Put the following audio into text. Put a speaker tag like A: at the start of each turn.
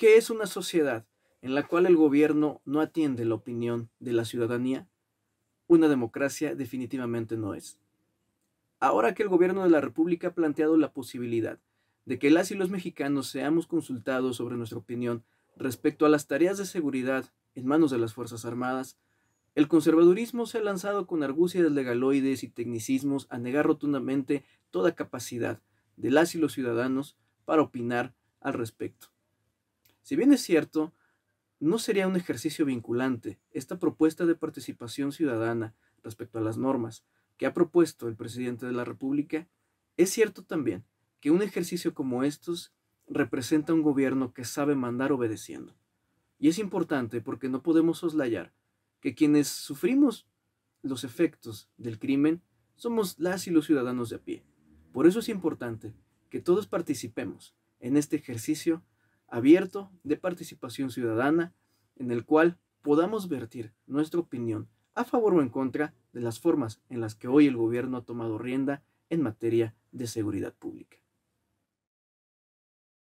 A: ¿Qué es una sociedad en la cual el gobierno no atiende la opinión de la ciudadanía? Una democracia definitivamente no es. Ahora que el gobierno de la República ha planteado la posibilidad de que las y los mexicanos seamos consultados sobre nuestra opinión respecto a las tareas de seguridad en manos de las Fuerzas Armadas, el conservadurismo se ha lanzado con argucias legaloides y tecnicismos a negar rotundamente toda capacidad de las y los ciudadanos para opinar al respecto. Si bien es cierto, no sería un ejercicio vinculante esta propuesta de participación ciudadana respecto a las normas que ha propuesto el presidente de la República, es cierto también que un ejercicio como estos representa un gobierno que sabe mandar obedeciendo. Y es importante porque no podemos soslayar que quienes sufrimos los efectos del crimen somos las y los ciudadanos de a pie. Por eso es importante que todos participemos en este ejercicio abierto de participación ciudadana en el cual podamos vertir nuestra opinión a favor o en contra de las formas en las que hoy el gobierno ha tomado rienda en materia de seguridad pública.